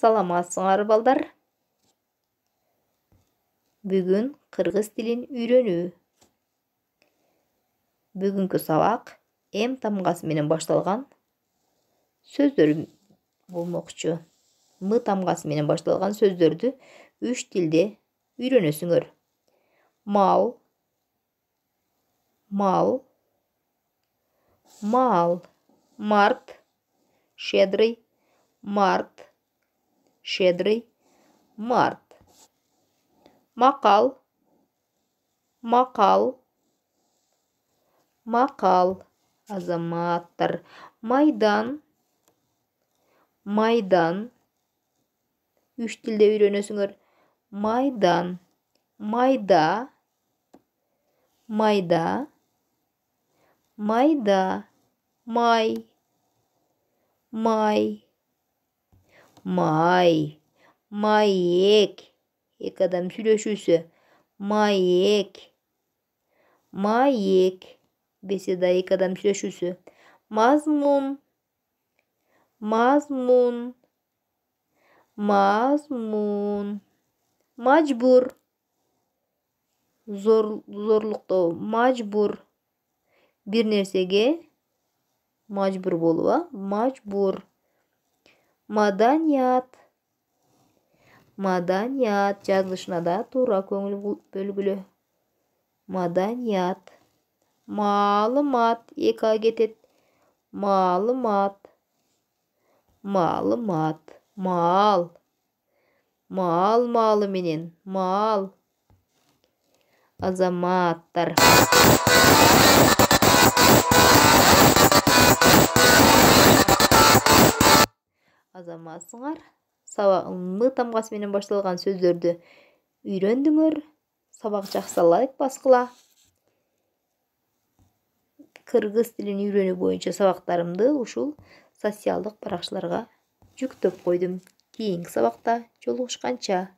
саламатсыңар балдар Бүгін қырғыз тилин үйрөнүү бүгүнкү сабак м тамгасы менен башталган сөздөр болмокчу м тамгасы менен башталган сөздөрдү үч тилде үйрөнөсүңөр мал мал мал март щедрый март щедрый март. Макал, макал, макал, азаматтар. Майдан, майдан. Үш тілде үйренесіңдер. Майдан, майда, майда, майда, май, май май маек екі адам сүйлөшүүсү маек маек беседа эки адам сүйлөшүүсү мазмун мазмун мазмун мажбур зор зорлуктоо мажбур бир нерсеге мажбур болуп а мажбур маданият маданият жазылышына да тура көңіл бөлгілі маданият маалымат екі кетеді маалымат маалымат Мал. Мал, малы менен Мал. азаматтар азаматсыңар сабағыңды менен башталган сөздөрдү үйрөндүңөр сабак лайк басқыла кыргыз тилин үйрөнүү боюнча сабактарымды ушул социалдык баракчаларга жүктөп койдум кийинки сабакта жолугушканча